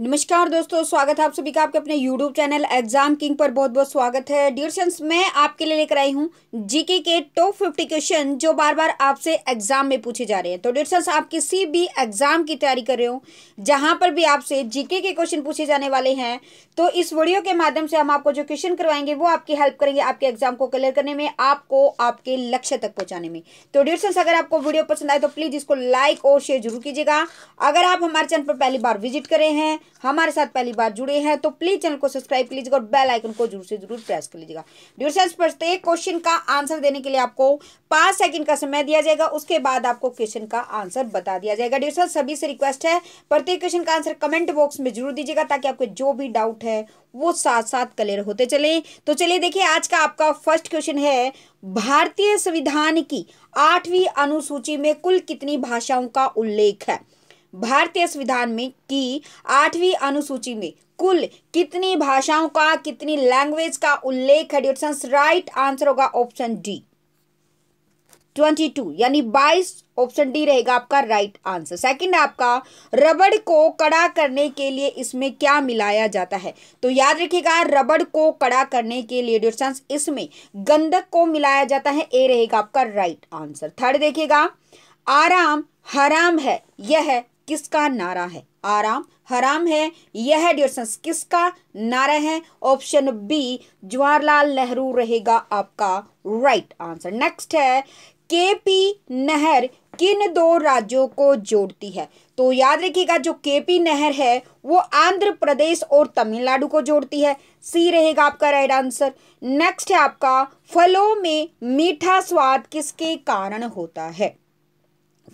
नमस्कार दोस्तों स्वागत है आप सभी का आपके अपने YouTube चैनल एग्जाम किंग पर बहुत बहुत स्वागत है डियर मैं आपके लिए लेकर आई हूँ जीके के टॉप फिफ्टी क्वेश्चन जो बार बार आपसे एग्जाम में पूछे जा रहे हैं तो डियर आप किसी भी एग्जाम की तैयारी कर रहे हो जहाँ पर भी आपसे जीके के क्वेश्चन पूछे जाने वाले हैं तो इस वीडियो के माध्यम से हम आपको जो क्वेश्चन करवाएंगे वो आपकी हेल्प करेंगे आपके एग्जाम को क्लियर करने में आपको आपके लक्ष्य तक पहुँचाने में तो डियर अगर आपको वीडियो पसंद आए तो प्लीज़ इसको लाइक और शेयर जरूर कीजिएगा अगर आप हमारे चैनल पर पहली बार विजिट करे हैं हमारे साथ पहली बार जुड़े हैं तो प्लीज चैनल को सब्सक्राइब कर लीजिएगा और बेल आइकन को जरूर से जरूर प्रेस कर लीजिएगा ड्यूसेंस प्रत्येक क्वेश्चन का आंसर देने के लिए आपको पांच सेकंड का समय दिया जाएगा उसके बाद आपको क्वेश्चन का आंसर बता दिया जाएगा ड्यूसर सभी से रिक्वेस्ट है प्रत्येक क्वेश्चन का आंसर कमेंट बॉक्स में जरूर दीजिएगा ताकि आपके जो भी डाउट है वो साथ साथ क्लियर होते चले तो चलिए देखिए आज का आपका फर्स्ट क्वेश्चन है भारतीय संविधान की आठवीं अनुसूची में कुल कितनी भाषाओं का उल्लेख है भारतीय संविधान में की आठवीं अनुसूची में कुल कितनी भाषाओं का कितनी लैंग्वेज का उल्लेख है राइट आंसर होगा ऑप्शन डी ट्वेंटी टू यानी बाईस ऑप्शन डी रहेगा आपका राइट आंसर सेकंड आपका रबड़ को कड़ा करने के लिए इसमें क्या मिलाया जाता है तो याद रखिएगा रबड़ को कड़ा करने के लिए इसमें गंधक को मिलाया जाता है ए रहेगा आपका राइट आंसर थर्ड देखिएगा आराम हराम है यह है किसका नारा है आराम हराम है यह डियर किसका नारा है ऑप्शन बी जवाहरलाल नेहरू रहेगा आपका राइट आंसर नेक्स्ट है के पी नहर किन दो राज्यों को जोड़ती है तो याद रखिएगा जो केपी नहर है वो आंध्र प्रदेश और तमिलनाडु को जोड़ती है सी रहेगा आपका राइट आंसर नेक्स्ट है आपका फलों में मीठा स्वाद किसके कारण होता है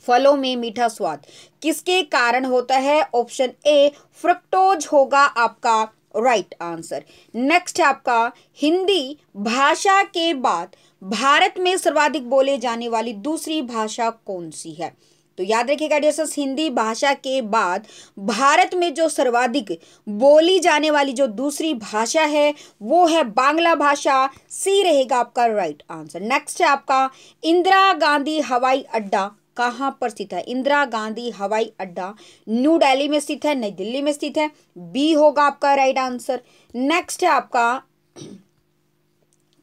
फलों में मीठा स्वाद किसके कारण होता है ऑप्शन ए फ्रक्टोज होगा आपका राइट आंसर नेक्स्ट है आपका हिंदी भाषा के बाद भारत में सर्वाधिक बोले जाने वाली दूसरी भाषा कौन सी है तो याद रखिएगा डियर हिंदी भाषा के बाद भारत में जो सर्वाधिक बोली जाने वाली जो दूसरी भाषा है वो है बांग्ला भाषा सी रहेगा आपका राइट आंसर नेक्स्ट है आपका इंदिरा गांधी हवाई अड्डा कहाँ पर स्थित है इंदिरा गांधी हवाई अड्डा न्यू दिल्ली में स्थित है नई दिल्ली में स्थित है बी होगा आपका राइट आंसर नेक्स्ट है आपका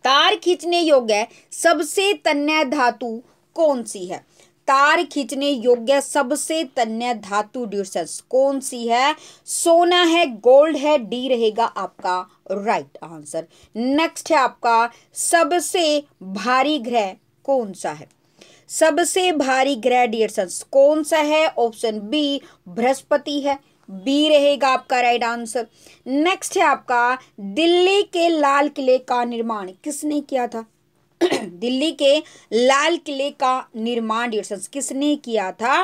तार खींचने योग्य सबसे तन्य धातु कौन सी है तार खींचने योग्य सबसे तन्य धातु ड्यूसेस कौन सी है सोना है गोल्ड है डी रहेगा आपका राइट आंसर नेक्स्ट है आपका सबसे भारी ग्रह कौन सा है सबसे भारी ग्रह डियर कौन सा है ऑप्शन बी बृहस्पति है बी रहेगा आपका राइट आंसर नेक्स्ट है आपका दिल्ली के लाल किले का निर्माण किसने किया था दिल्ली के लाल किले का निर्माण डियर किसने किया था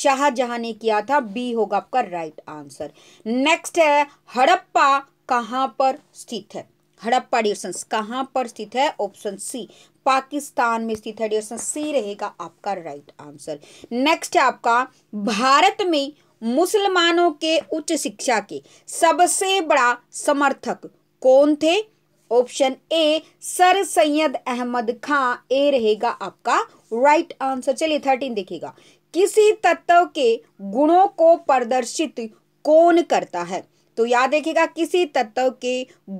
शाहजहां ने किया था बी होगा आपका राइट आंसर नेक्स्ट है हड़प्पा कहाँ पर स्थित है हड़प्पा डियर कहाँ पर स्थित है ऑप्शन सी पाकिस्तान में स्थित है सी रहेगा आपका राइट आंसर नेक्स्ट है आपका भारत में मुसलमानों के उच्च शिक्षा के सबसे बड़ा समर्थक कौन थे option A sir Syed Ahmad Khan A रहेगा आपका राइट आंसर चलिए थर्टीन देखिएगा किसी तत्व के गुणों को प्रदर्शित कौन करता है तो याद रखिएगा किसी तत्व के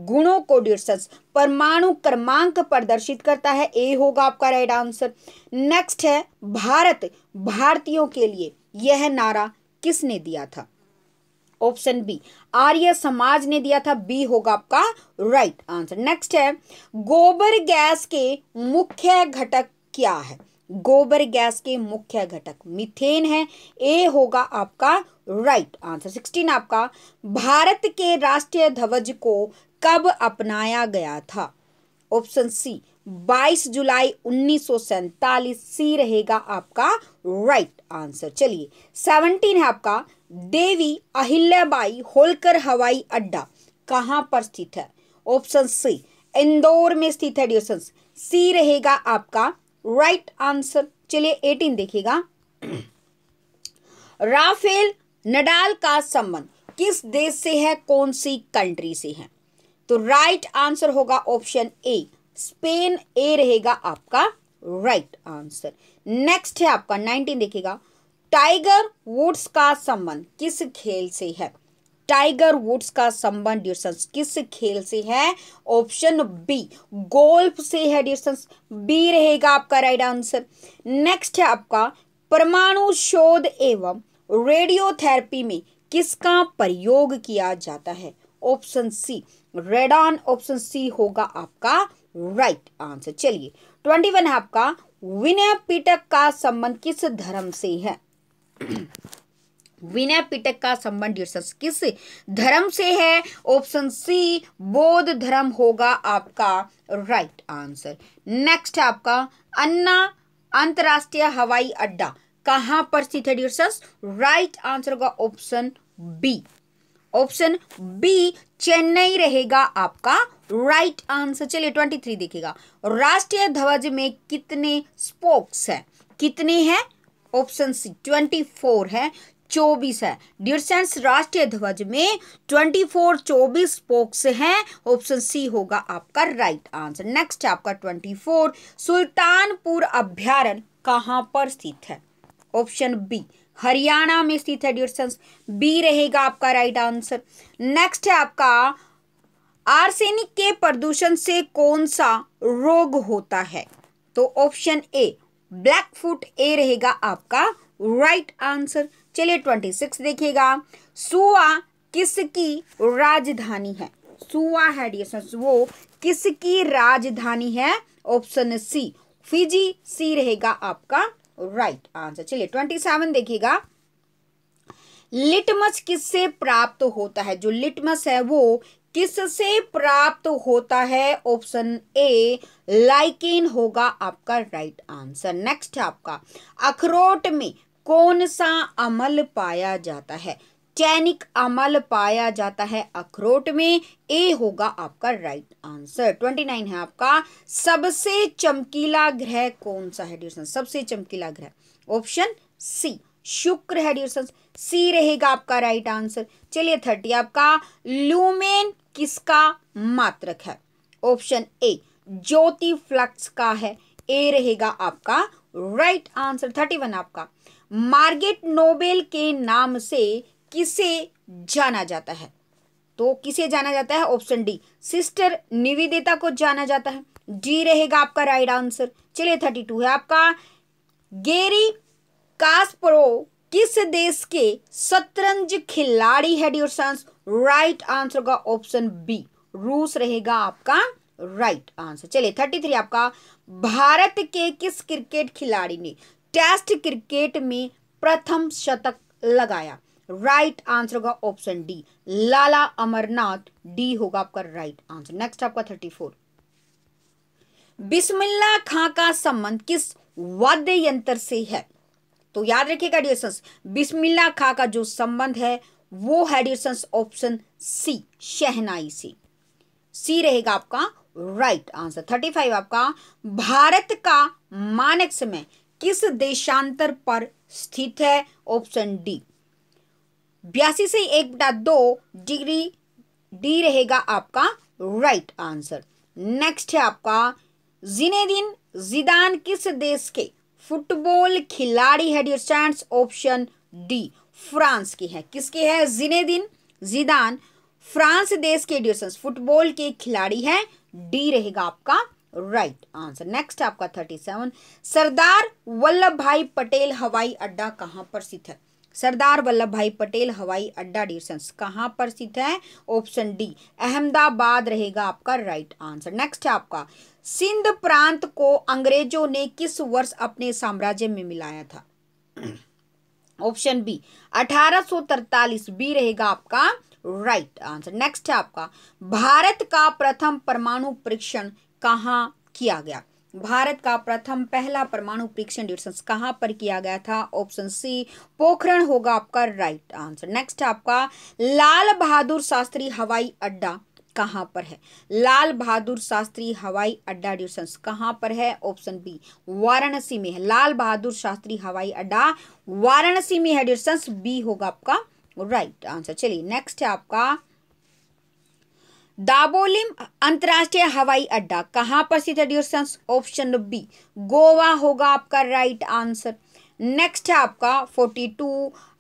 गुणों को डिस्कस परमाणु क्रमांक प्रदर्शित करता है ए होगा आपका राइट आंसर नेक्स्ट है भारत भारतीयों के लिए यह नारा किसने दिया था ऑप्शन बी आर्य समाज ने दिया था बी होगा आपका राइट आंसर नेक्स्ट है गोबर गैस के मुख्य घटक क्या है गोबर गैस के मुख्य घटक मिथेन है ए होगा आपका राइट आंसर सिक्सटीन आपका भारत के राष्ट्रीय ध्वज को कब अपनाया गया था ऑप्शन सी 22 जुलाई उन्नीस सी रहेगा आपका राइट आंसर चलिए 17 है आपका देवी अहिल्याबाई होलकर हवाई अड्डा कहां पर स्थित है ऑप्शन सी इंदौर में स्थित है सी रहेगा आपका राइट आंसर चलिए एटीन देखिएगा राफेल नडाल का संबंध किस देश से है कौन सी कंट्री से है तो राइट आंसर होगा ऑप्शन ए स्पेन ए रहेगा आपका राइट आंसर नेक्स्ट है आपका नाइनटीन देखिएगा टाइगर वुड्स का संबंध किस खेल से है टाइगर वुड्स का संबंध डिस्टेंस किस खेल से है ऑप्शन बी गोल्फ से है डिस्टेंस बी रहेगा आपका राइट आंसर नेक्स्ट है आपका परमाणु शोध एवं रेडियोथेरेपी में किसका प्रयोग किया जाता है option C radon option C होगा आपका राइट आंसर चलिए ट्वेंटी वन है आपका विनय पीटक का संबंध किस धर्म से है विनय पिटक का संबंध किस धर्म से है ऑप्शन सी बौद्ध धर्म होगा आपका राइट आंसर नेक्स्ट आपका अन्ना अंतरराष्ट्रीय हवाई अड्डा कहां पर स्थित है डियर राइट आंसर होगा option B option B Chennai रहेगा आपका राइट आंसर चलिए ट्वेंटी थ्री देखेगा राष्ट्रीय ध्वज में कितने स्पोक्स हैं कितने हैं ऑप्शन सी ट्वेंटी फोर है चौबीस है डियर सेंस राष्ट्रीय ध्वज में ट्वेंटी फोर चौबीस स्पोक्स हैं ऑप्शन सी होगा आपका राइट आंसर नेक्स्ट है आपका ट्वेंटी फोर सुल्तानपुर अभ्यारण कहाँ पर स्थित है ऑप्शन बी हरियाणा में स्थित है डियर सेंस बी रहेगा आपका राइट आंसर नेक्स्ट है आपका आर्सेनिक के प्रदूषण से कौन सा रोग होता है तो option A black foot A रहेगा आपका राइट आंसर चलिए ट्वेंटी सिक्स देखिएगा सुआ किसकी राजधानी है सुआ है वो किसकी राजधानी है ऑप्शन सी फिजी सी रहेगा आपका राइट आंसर चलिए ट्वेंटी सेवन देखिएगा लिटमस किससे प्राप्त होता है जो लिटमस है वो किससे प्राप्त होता है ऑप्शन ए लाइकेन होगा आपका राइट आंसर नेक्स्ट है आपका अखरोट में कौन सा अमल पाया जाता है चैनिक अमल पाया जाता है अखरोट में ए होगा आपका राइट आंसर ट्वेंटी नाइन है आपका सबसे चमकीला ग्रह कौन सा है डियर सबसे चमकीला ग्रह ऑप्शन सी शुक्र है डियर सी रहेगा आपका राइट आंसर चलिए थर्टी आपका लूमेन किसका मात्रक है ऑप्शन ए ज्योति फ्लक्स का है ए रहेगा आपका राइट आंसर थर्टी वन आपका मार्गेट नोबेल के नाम से किसे जाना जाता है तो किसे जाना जाता है ऑप्शन डी सिस्टर निविदेता को जाना जाता है डी रहेगा आपका राइट आंसर चलिए थर्टी टू है आपका गेरी कास्परो किस देश के शतरंज खिलाड़ी है डियर सन्स राइट आंसर होगा ऑप्शन बी रूस रहेगा आपका राइट आंसर चलिए थर्टी थ्री आपका भारत के किस क्रिकेट खिलाड़ी ने टेस्ट क्रिकेट में प्रथम शतक लगाया राइट आंसर होगा option D Lala Amarnath D होगा आपका राइट आंसर नेक्स्ट आपका थर्टी फोर बिस्मिल्ला खां का संबंध किस वाद्य यंत्र से है तो याद रखिएगा डियर्सन्स बिस्मिल्ला खां का जो संबंध है वो है डियर्सन्स ऑप्शन सी शहनाई से सी रहेगा आपका राइट आंसर थर्टी फाइव आपका भारत का मानक समय किस देशांतर पर स्थित है ऑप्शन डी बयासी से एक बटा दो डिग्री डी रहेगा आपका राइट आंसर नेक्स्ट है आपका जिनेदिन जिदान किस देश के फुटबॉल खिलाड़ी है डियर स्टैंड ऑप्शन डी फ्रांस की है किसके है जिनेदिन जिदान फ्रांस देश के डियर फुटबॉल के खिलाड़ी है डी रहेगा आपका राइट आंसर नेक्स्ट आपका थर्टी सेवन सरदार वल्लभ भाई पटेल हवाई अड्डा कहाँ पर स्थित है सरदार वल्लभ भाई पटेल हवाई अड्डा डिस्टेंस कहाँ पर स्थित है ऑप्शन डी अहमदाबाद रहेगा आपका राइट आंसर नेक्स्ट है आपका सिंध प्रांत को अंग्रेजों ने किस वर्ष अपने साम्राज्य में मिलाया था ऑप्शन बी 1843 बी रहेगा आपका राइट आंसर नेक्स्ट है आपका भारत का प्रथम परमाणु परीक्षण कहाँ किया गया भारत का प्रथम पहला परमाणु परीक्षण डिस्टेंस कहाँ पर किया गया था ऑप्शन सी पोखरण होगा आपका राइट आंसर नेक्स्ट आपका लाल बहादुर शास्त्री हवाई अड्डा कहाँ पर है लाल बहादुर शास्त्री हवाई अड्डा डिस्टेंस कहाँ पर है ऑप्शन बी वाराणसी में है लाल बहादुर शास्त्री हवाई अड्डा वाराणसी में है डिस्टेंस बी होगा आपका राइट आंसर चलिए नेक्स्ट है आपका दाबोलिम अंतर्राष्ट्रीय हवाई अड्डा कहाँ पर स्थित है ड्यूरसंस ऑप्शन बी गोवा होगा आपका राइट आंसर नेक्स्ट है आपका फोर्टी टू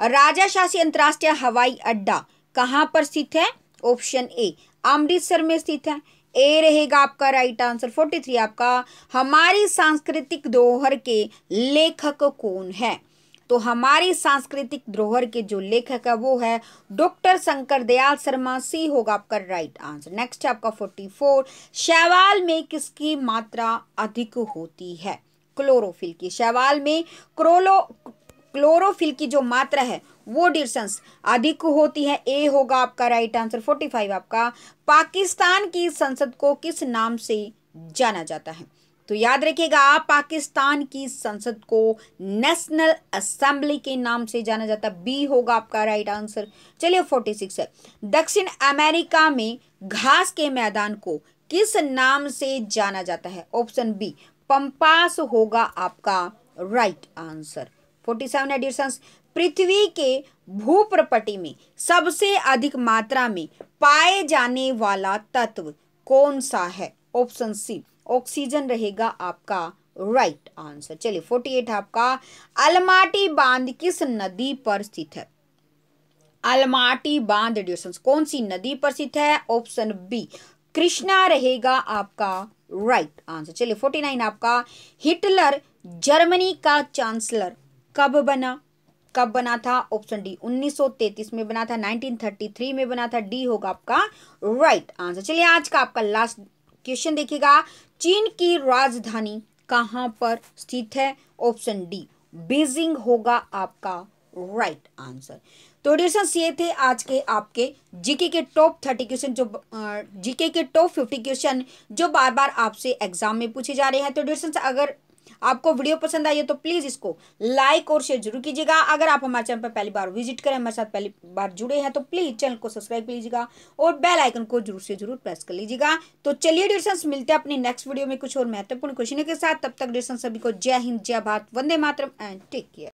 राजा शासी अंतर्राष्ट्रीय हवाई अड्डा कहाँ पर स्थित है ऑप्शन ए अमृतसर में स्थित है ए रहेगा आपका राइट आंसर फोर्टी थ्री आपका हमारी सांस्कृतिक दोहर के लेखक कौन है तो हमारी सांस्कृतिक धरोहर के जो लेखक है वो है डॉक्टर शंकर दयाल शर्मा सी होगा आपका राइट आंसर नेक्स्ट है आपका फोर्टी फोर शैवाल में किसकी मात्रा अधिक होती है क्लोरोफिल की शैवाल में क्रोलो क्लोरोफिल की जो मात्रा है वो डिस्टेंस अधिक होती है ए होगा आपका राइट आंसर फोर्टी फाइव आपका पाकिस्तान की संसद को किस नाम से जाना जाता है तो याद रखिएगा पाकिस्तान की संसद को नेशनल असेंबली के नाम से जाना जाता बी होगा आपका राइट आंसर चलिए फोर्टी सिक्स है दक्षिण अमेरिका में घास के मैदान को किस नाम से जाना जाता है ऑप्शन बी पंपास होगा आपका राइट आंसर फोर्टी सेवन है डिस्टेंस पृथ्वी के भूप्रपटी में सबसे अधिक मात्रा में पाए जाने वाला तत्व कौन सा है ऑप्शन सी ऑक्सीजन रहेगा आपका राइट right आंसर चलिए फोर्टी एट आपका अलमाटी बांध किस नदी पर स्थित है अलमाटी बांध ड्यूशन कौन सी नदी पर स्थित है ऑप्शन बी कृष्णा रहेगा आपका राइट आंसर चलिए फोर्टी नाइन आपका हिटलर जर्मनी का चांसलर कब बना कब बना था ऑप्शन डी 1933 में बना था 1933 में बना था डी होगा आपका राइट आंसर चलिए आज का आपका लास्ट क्वेश्चन देखिएगा चीन की राजधानी कहां पर स्थित है ऑप्शन डी बीजिंग होगा आपका राइट आंसर तो डिशन ये थे आज के आपके जीके के टॉप थर्टी क्वेश्चन जो जीके के टॉप फिफ्टी क्वेश्चन जो बार बार आपसे एग्जाम में पूछे जा रहे हैं तो डिशन अगर आपको वीडियो पसंद आई है तो प्लीज़ इसको लाइक और शेयर जरूर कीजिएगा अगर आप हमारे चैनल पर पहली बार विजिट करें हमारे साथ पहली बार जुड़े हैं तो प्लीज़ चैनल को सब्सक्राइब कर लीजिएगा और बेल आइकन को जरूर से जरूर प्रेस कर लीजिएगा तो चलिए डिस्टेंस मिलते हैं अपनी नेक्स्ट वीडियो में कुछ और महत्वपूर्ण क्वेश्चन के साथ तब तक डिस्टेंस सभी को जय हिंद जय Bharat Vande Mataram and take care